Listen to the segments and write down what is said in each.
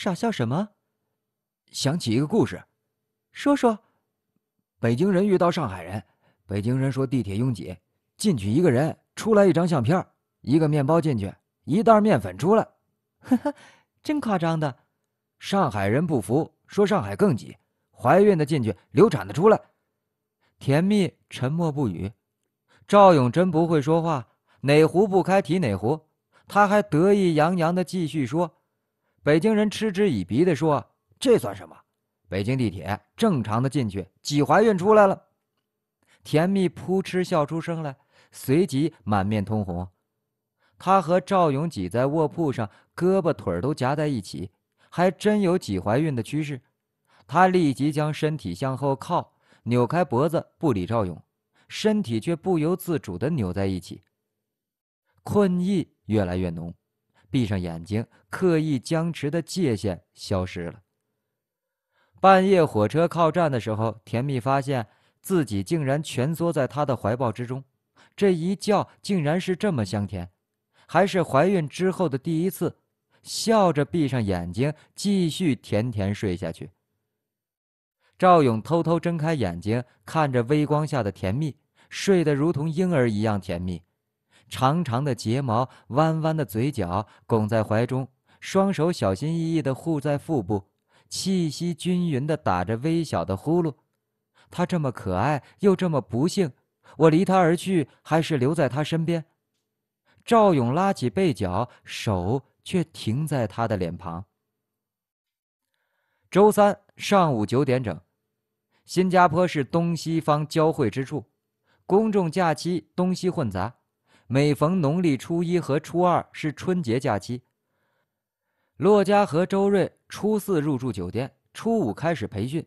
傻笑什么？想起一个故事，说说。北京人遇到上海人，北京人说地铁拥挤，进去一个人，出来一张相片一个面包进去，一袋面粉出来。哈哈，真夸张的。上海人不服，说上海更挤，怀孕的进去，流产的出来。甜蜜沉默不语。赵勇真不会说话，哪壶不开提哪壶。他还得意洋洋的继续说。北京人嗤之以鼻地说：“这算什么？北京地铁正常的进去，挤怀孕出来了。”甜蜜扑哧笑出声来，随即满面通红。她和赵勇挤在卧铺上，胳膊腿都夹在一起，还真有挤怀孕的趋势。她立即将身体向后靠，扭开脖子不理赵勇，身体却不由自主地扭在一起。困意越来越浓。闭上眼睛，刻意僵持的界限消失了。半夜火车靠站的时候，甜蜜发现自己竟然蜷缩在他的怀抱之中，这一觉竟然是这么香甜，还是怀孕之后的第一次。笑着闭上眼睛，继续甜甜睡下去。赵勇偷偷睁开眼睛，看着微光下的甜蜜，睡得如同婴儿一样甜蜜。长长的睫毛，弯弯的嘴角，拱在怀中，双手小心翼翼地护在腹部，气息均匀地打着微小的呼噜。他这么可爱，又这么不幸，我离他而去，还是留在他身边？赵勇拉起被角，手却停在他的脸旁。周三上午九点整，新加坡是东西方交汇之处，公众假期东西混杂。每逢农历初一和初二是春节假期。骆嘉和周瑞初四入住酒店，初五开始培训。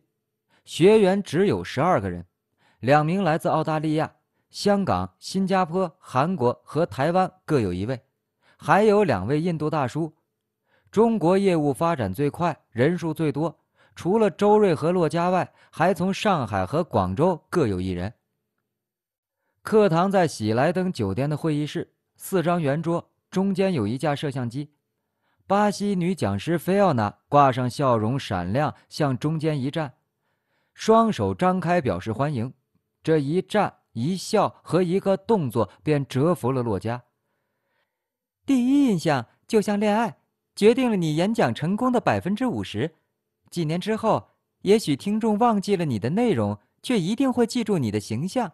学员只有十二个人，两名来自澳大利亚、香港、新加坡、韩国和台湾各有一位，还有两位印度大叔。中国业务发展最快，人数最多。除了周瑞和骆嘉外，还从上海和广州各有一人。课堂在喜来登酒店的会议室，四张圆桌中间有一架摄像机。巴西女讲师菲奥娜挂上笑容，闪亮向中间一站，双手张开表示欢迎。这一站、一笑和一个动作便折服了洛嘉。第一印象就像恋爱，决定了你演讲成功的百分之五十。几年之后，也许听众忘记了你的内容，却一定会记住你的形象。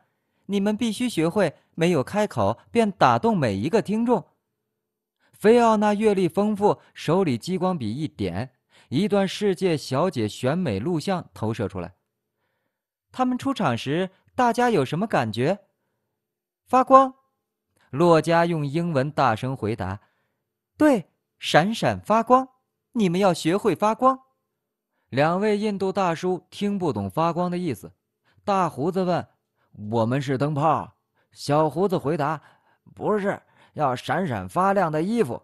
你们必须学会，没有开口便打动每一个听众。菲奥娜阅历丰富，手里激光笔一点，一段世界小姐选美录像投射出来。他们出场时，大家有什么感觉？发光。洛佳用英文大声回答：“对，闪闪发光。”你们要学会发光。两位印度大叔听不懂“发光”的意思，大胡子问。我们是灯泡，小胡子回答：“不是，要闪闪发亮的衣服。”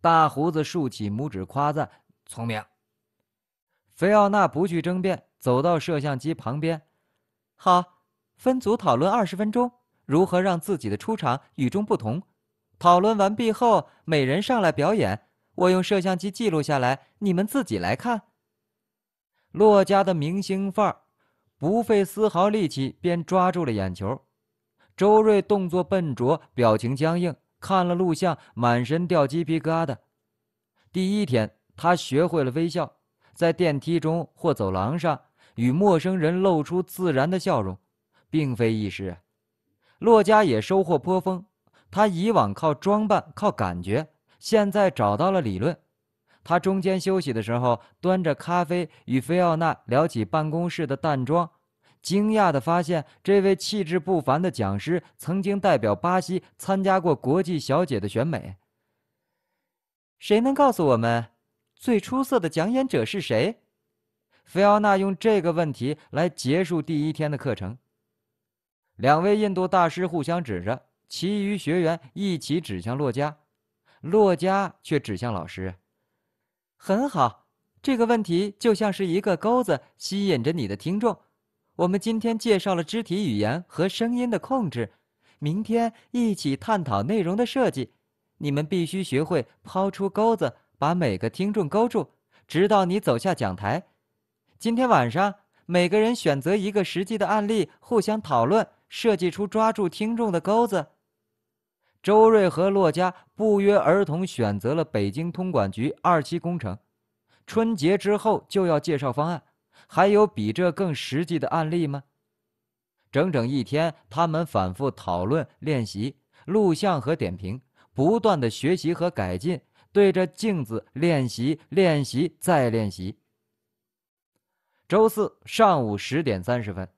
大胡子竖起拇指夸赞：“聪明。”菲奥娜不去争辩，走到摄像机旁边：“好，分组讨论二十分钟，如何让自己的出场与众不同？讨论完毕后，每人上来表演，我用摄像机记录下来，你们自己来看。”洛家的明星范儿。不费丝毫力气便抓住了眼球。周瑞动作笨拙，表情僵硬，看了录像满身掉鸡皮疙瘩。第一天，他学会了微笑，在电梯中或走廊上与陌生人露出自然的笑容，并非易事。骆家也收获颇丰，他以往靠装扮，靠感觉，现在找到了理论。他中间休息的时候，端着咖啡与菲奥娜聊起办公室的淡妆，惊讶地发现这位气质不凡的讲师曾经代表巴西参加过国际小姐的选美。谁能告诉我们，最出色的讲演者是谁？菲奥娜用这个问题来结束第一天的课程。两位印度大师互相指着，其余学员一起指向洛嘉，洛嘉却指向老师。很好，这个问题就像是一个钩子，吸引着你的听众。我们今天介绍了肢体语言和声音的控制，明天一起探讨内容的设计。你们必须学会抛出钩子，把每个听众勾住，直到你走下讲台。今天晚上，每个人选择一个实际的案例，互相讨论，设计出抓住听众的钩子。周瑞和洛嘉不约而同选择了北京通管局二期工程，春节之后就要介绍方案，还有比这更实际的案例吗？整整一天，他们反复讨论、练习、录像和点评，不断的学习和改进，对着镜子练习、练习再练习。周四上午十点三十分，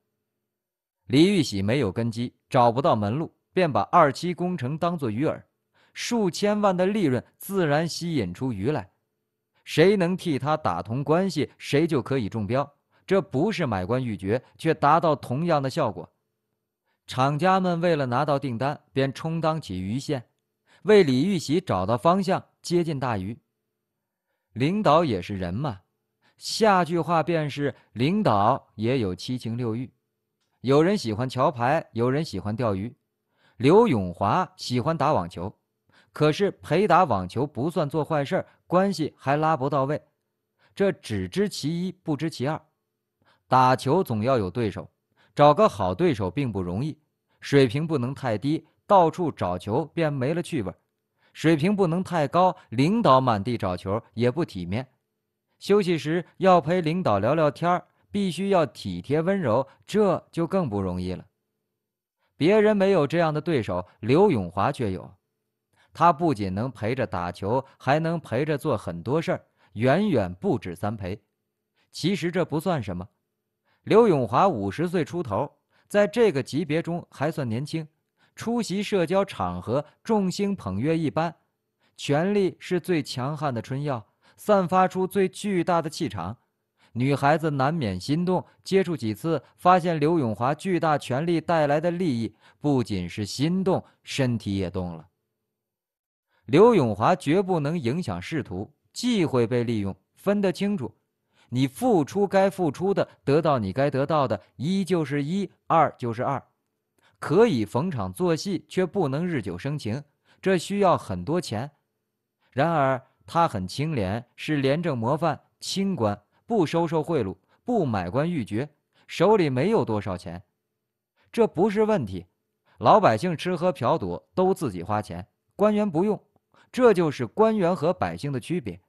李玉喜没有根基，找不到门路。便把二期工程当作鱼饵，数千万的利润自然吸引出鱼来。谁能替他打通关系，谁就可以中标。这不是买官鬻爵，却达到同样的效果。厂家们为了拿到订单，便充当起鱼线，为李玉玺找到方向，接近大鱼。领导也是人嘛，下句话便是领导也有七情六欲。有人喜欢桥牌，有人喜欢钓鱼。刘永华喜欢打网球，可是陪打网球不算做坏事儿，关系还拉不到位。这只知其一，不知其二。打球总要有对手，找个好对手并不容易。水平不能太低，到处找球便没了趣味；水平不能太高，领导满地找球也不体面。休息时要陪领导聊聊天儿，必须要体贴温柔，这就更不容易了。别人没有这样的对手，刘永华却有。他不仅能陪着打球，还能陪着做很多事儿，远远不止三陪。其实这不算什么。刘永华五十岁出头，在这个级别中还算年轻。出席社交场合，众星捧月一般。权力是最强悍的春药，散发出最巨大的气场。女孩子难免心动，接触几次，发现刘永华巨大权力带来的利益，不仅是心动，身体也动了。刘永华绝不能影响仕途，忌讳被利用，分得清楚。你付出该付出的，得到你该得到的，一就是一，二就是二。可以逢场作戏，却不能日久生情，这需要很多钱。然而他很清廉，是廉政模范，清官。不收受贿赂，不买官鬻爵，手里没有多少钱，这不是问题。老百姓吃喝嫖赌都自己花钱，官员不用，这就是官员和百姓的区别。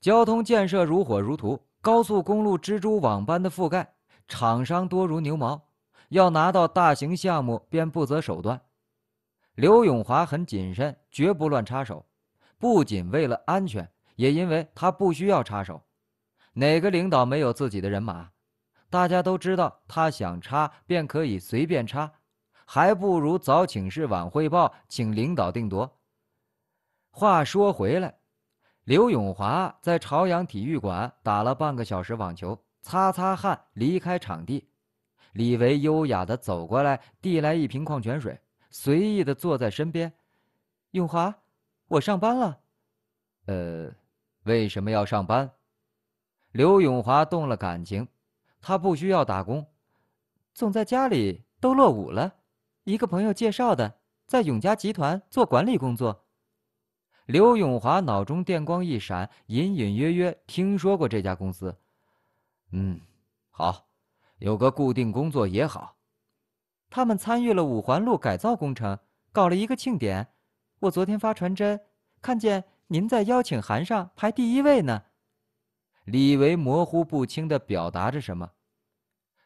交通建设如火如荼，高速公路蜘蛛网般的覆盖，厂商多如牛毛，要拿到大型项目便不择手段。刘永华很谨慎，绝不乱插手，不仅为了安全，也因为他不需要插手。哪个领导没有自己的人马？大家都知道，他想插便可以随便插，还不如早请示晚汇报，请领导定夺。话说回来，刘永华在朝阳体育馆打了半个小时网球，擦擦汗离开场地。李维优雅的走过来，递来一瓶矿泉水，随意的坐在身边。永华，我上班了。呃，为什么要上班？刘永华动了感情，他不需要打工，总在家里都落伍了。一个朋友介绍的，在永嘉集团做管理工作。刘永华脑中电光一闪，隐隐约约听说过这家公司。嗯，好，有个固定工作也好。他们参与了五环路改造工程，搞了一个庆典。我昨天发传真，看见您在邀请函上排第一位呢。李维模糊不清地表达着什么，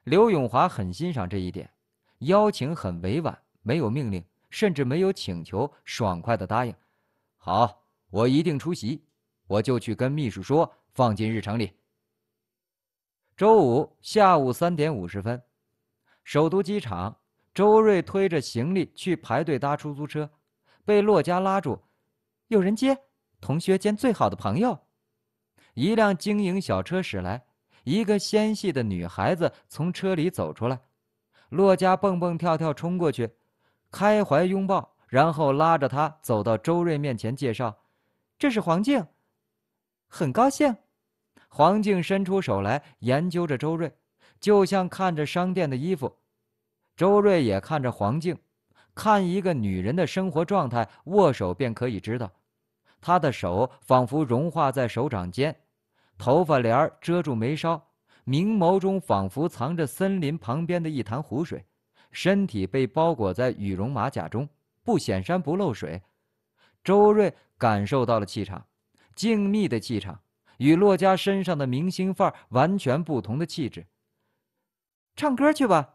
刘永华很欣赏这一点，邀请很委婉，没有命令，甚至没有请求，爽快地答应：“好，我一定出席。”我就去跟秘书说，放进日程里。周五下午三点五十分，首都机场，周瑞推着行李去排队搭出租车，被骆家拉住：“有人接，同学间最好的朋友。”一辆晶莹小车驶来，一个纤细的女孩子从车里走出来，骆家蹦蹦跳跳冲过去，开怀拥抱，然后拉着她走到周瑞面前介绍：“这是黄静，很高兴。”黄静伸出手来研究着周瑞，就像看着商店的衣服。周瑞也看着黄静，看一个女人的生活状态，握手便可以知道。他的手仿佛融化在手掌间，头发帘儿遮住眉梢，明眸中仿佛藏着森林旁边的一潭湖水，身体被包裹在羽绒马甲中，不显山不露水。周瑞感受到了气场，静谧的气场，与洛家身上的明星范儿完全不同的气质。唱歌去吧，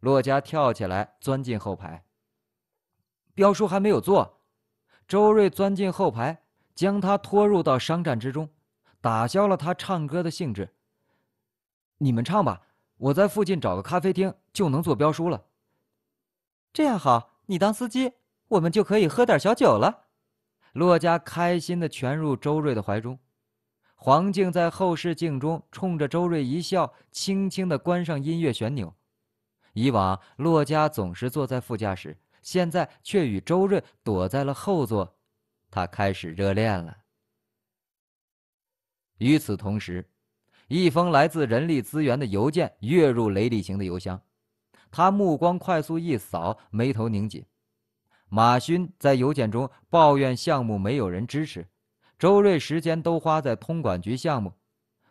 洛家跳起来钻进后排。标叔还没有坐。周瑞钻进后排，将他拖入到商战之中，打消了他唱歌的兴致。你们唱吧，我在附近找个咖啡厅就能做标书了。这样好，你当司机，我们就可以喝点小酒了。洛家开心的蜷入周瑞的怀中，黄静在后视镜中冲着周瑞一笑，轻轻的关上音乐旋钮。以往洛家总是坐在副驾驶。现在却与周瑞躲在了后座，他开始热恋了。与此同时，一封来自人力资源的邮件跃入雷厉行的邮箱，他目光快速一扫，眉头拧紧。马勋在邮件中抱怨项目没有人支持，周瑞时间都花在通管局项目，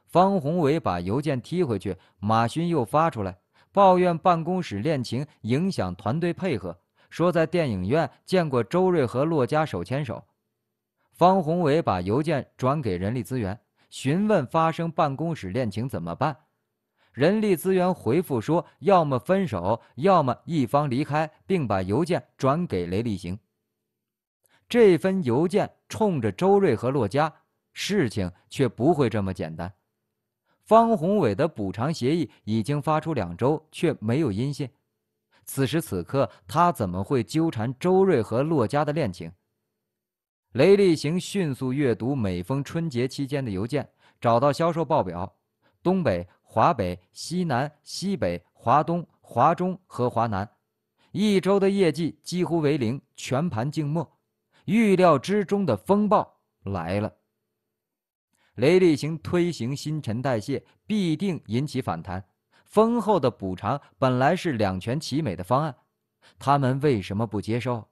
方宏伟把邮件踢回去，马勋又发出来抱怨办公室恋情影响团队配合。说在电影院见过周瑞和洛嘉手牵手，方宏伟把邮件转给人力资源，询问发生办公室恋情怎么办。人力资源回复说，要么分手，要么一方离开，并把邮件转给雷立行。这份邮件冲着周瑞和洛嘉，事情却不会这么简单。方宏伟的补偿协议已经发出两周，却没有音信。此时此刻，他怎么会纠缠周瑞和洛家的恋情？雷厉行迅速阅读每封春节期间的邮件，找到销售报表：东北、华北、西南、西北、华东、华中和华南，一周的业绩几乎为零，全盘静默。预料之中的风暴来了。雷厉行推行新陈代谢，必定引起反弹。丰厚的补偿本来是两全其美的方案，他们为什么不接受？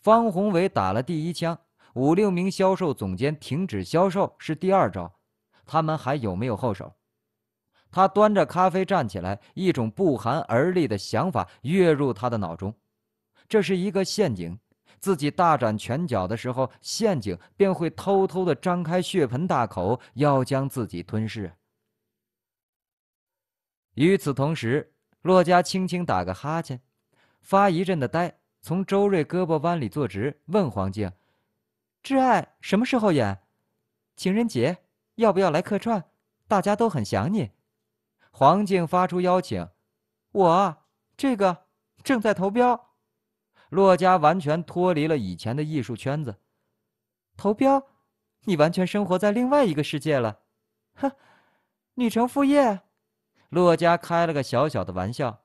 方宏伟打了第一枪，五六名销售总监停止销售是第二招，他们还有没有后手？他端着咖啡站起来，一种不寒而栗的想法跃入他的脑中，这是一个陷阱，自己大展拳脚的时候，陷阱便会偷偷的张开血盆大口，要将自己吞噬。与此同时，洛家轻轻打个哈欠，发一阵的呆，从周瑞胳膊弯里坐直，问黄静：“挚爱什么时候演？情人节要不要来客串？大家都很想你。”黄静发出邀请：“我这个正在投标。”洛家完全脱离了以前的艺术圈子，投标，你完全生活在另外一个世界了。哼，女成副业。骆家开了个小小的玩笑，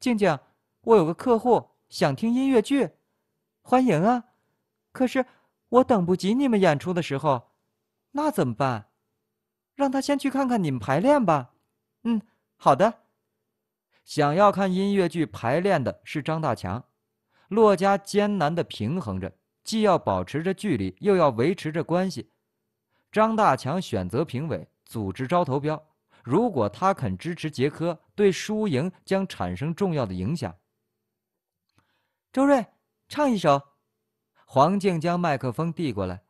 静静，我有个客户想听音乐剧，欢迎啊！可是我等不及你们演出的时候，那怎么办？让他先去看看你们排练吧。嗯，好的。想要看音乐剧排练的是张大强，骆家艰难地平衡着，既要保持着距离，又要维持着关系。张大强选择评委，组织招投标。如果他肯支持杰科，对输赢将产生重要的影响。周瑞，唱一首。黄静将麦克风递过来，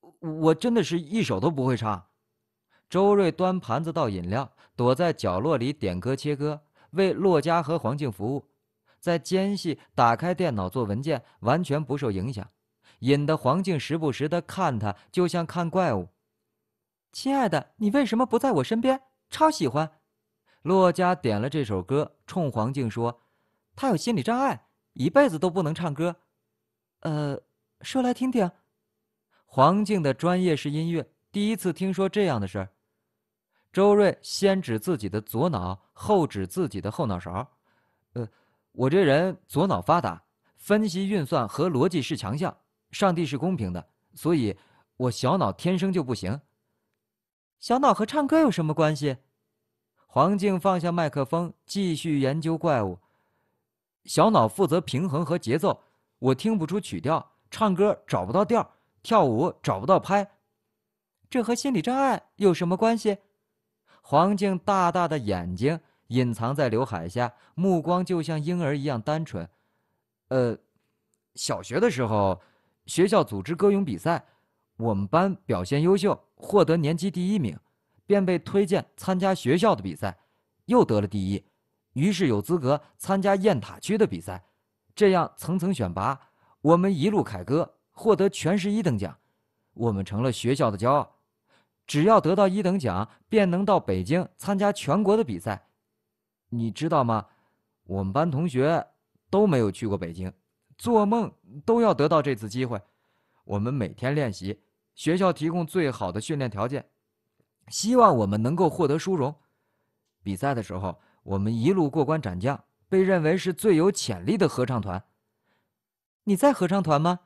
我我真的是一首都不会唱。周瑞端盘子倒饮料，躲在角落里点歌切歌，为洛嘉和黄静服务，在间隙打开电脑做文件，完全不受影响，引得黄静时不时的看他，就像看怪物。亲爱的，你为什么不在我身边？超喜欢，洛嘉点了这首歌，冲黄静说：“他有心理障碍，一辈子都不能唱歌。”呃，说来听听。黄静的专业是音乐，第一次听说这样的事儿。周瑞先指自己的左脑，后指自己的后脑勺。呃，我这人左脑发达，分析运算和逻辑是强项。上帝是公平的，所以我小脑天生就不行。小脑和唱歌有什么关系？黄静放下麦克风，继续研究怪物。小脑负责平衡和节奏，我听不出曲调，唱歌找不到调，跳舞找不到拍，这和心理障碍有什么关系？黄静大大的眼睛隐藏在刘海下，目光就像婴儿一样单纯。呃，小学的时候，学校组织歌咏比赛。我们班表现优秀，获得年级第一名，便被推荐参加学校的比赛，又得了第一，于是有资格参加雁塔区的比赛。这样层层选拔，我们一路凯歌，获得全市一等奖，我们成了学校的骄傲。只要得到一等奖，便能到北京参加全国的比赛。你知道吗？我们班同学都没有去过北京，做梦都要得到这次机会。我们每天练习，学校提供最好的训练条件，希望我们能够获得殊荣。比赛的时候，我们一路过关斩将，被认为是最有潜力的合唱团。你在合唱团吗？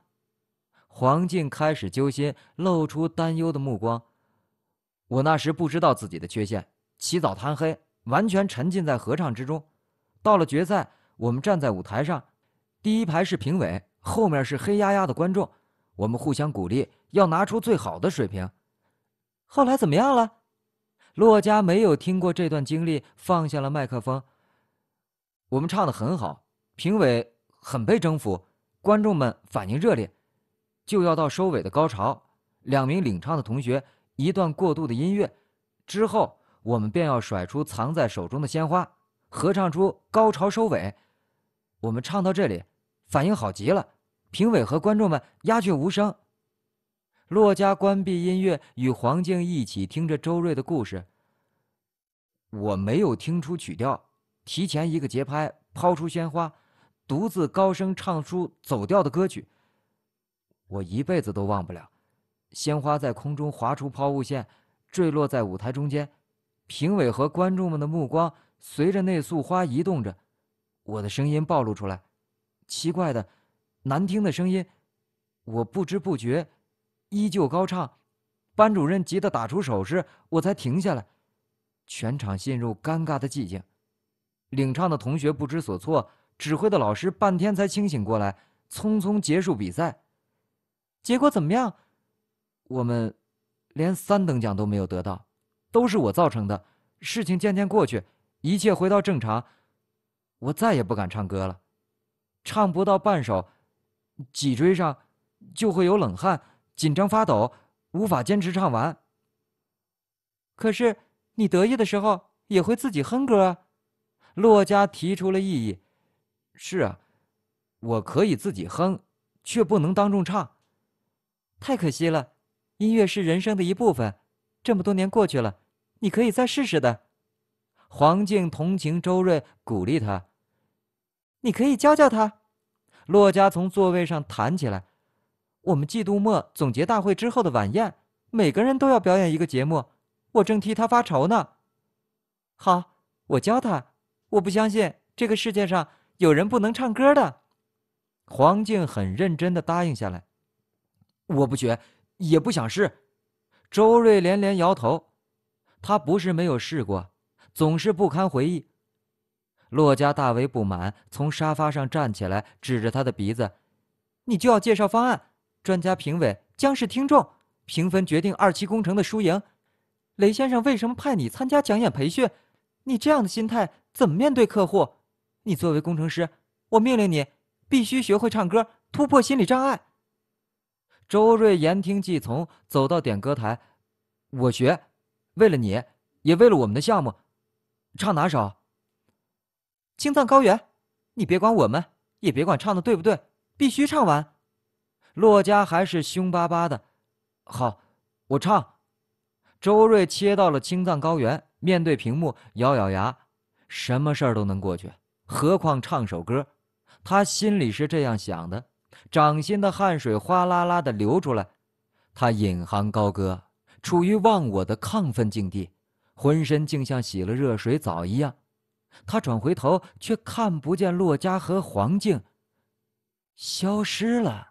黄静开始揪心，露出担忧的目光。我那时不知道自己的缺陷，起早贪黑，完全沉浸在合唱之中。到了决赛，我们站在舞台上，第一排是评委，后面是黑压压的观众。我们互相鼓励，要拿出最好的水平。后来怎么样了？骆嘉没有听过这段经历，放下了麦克风。我们唱得很好，评委很被征服，观众们反应热烈。就要到收尾的高潮，两名领唱的同学一段过渡的音乐之后，我们便要甩出藏在手中的鲜花，合唱出高潮收尾。我们唱到这里，反应好极了。评委和观众们鸦雀无声。洛家关闭音乐，与黄静一起听着周瑞的故事。我没有听出曲调，提前一个节拍抛出鲜花，独自高声唱出走调的歌曲。我一辈子都忘不了。鲜花在空中划出抛物线，坠落在舞台中间。评委和观众们的目光随着那束花移动着。我的声音暴露出来，奇怪的。难听的声音，我不知不觉，依旧高唱。班主任急得打出手势，我才停下来。全场陷入尴尬的寂静。领唱的同学不知所措，指挥的老师半天才清醒过来，匆匆结束比赛。结果怎么样？我们连三等奖都没有得到，都是我造成的。事情渐渐过去，一切回到正常。我再也不敢唱歌了，唱不到半首。脊椎上，就会有冷汗、紧张、发抖，无法坚持唱完。可是你得意的时候也会自己哼歌。洛嘉提出了异议：“是啊，我可以自己哼，却不能当众唱，太可惜了。音乐是人生的一部分，这么多年过去了，你可以再试试的。”黄静同情周瑞，鼓励他：“你可以教教他。”洛嘉从座位上弹起来，我们季度末总结大会之后的晚宴，每个人都要表演一个节目，我正替他发愁呢。好，我教他。我不相信这个世界上有人不能唱歌的。黄静很认真的答应下来。我不学，也不想试。周瑞连连摇头，他不是没有试过，总是不堪回忆。骆家大为不满，从沙发上站起来，指着他的鼻子：“你就要介绍方案，专家评委将是听众，评分决定二期工程的输赢。雷先生为什么派你参加讲演培训？你这样的心态怎么面对客户？你作为工程师，我命令你必须学会唱歌，突破心理障碍。”周瑞言听计从，走到点歌台：“我学，为了你，也为了我们的项目，唱哪首？”青藏高原，你别管我们，也别管唱的对不对，必须唱完。洛家还是凶巴巴的。好，我唱。周瑞切到了青藏高原，面对屏幕，咬咬牙，什么事儿都能过去，何况唱首歌？他心里是这样想的。掌心的汗水哗啦啦的流出来，他引吭高歌，处于忘我的亢奋境地，浑身竟像洗了热水澡一样。他转回头，却看不见洛家和黄静，消失了。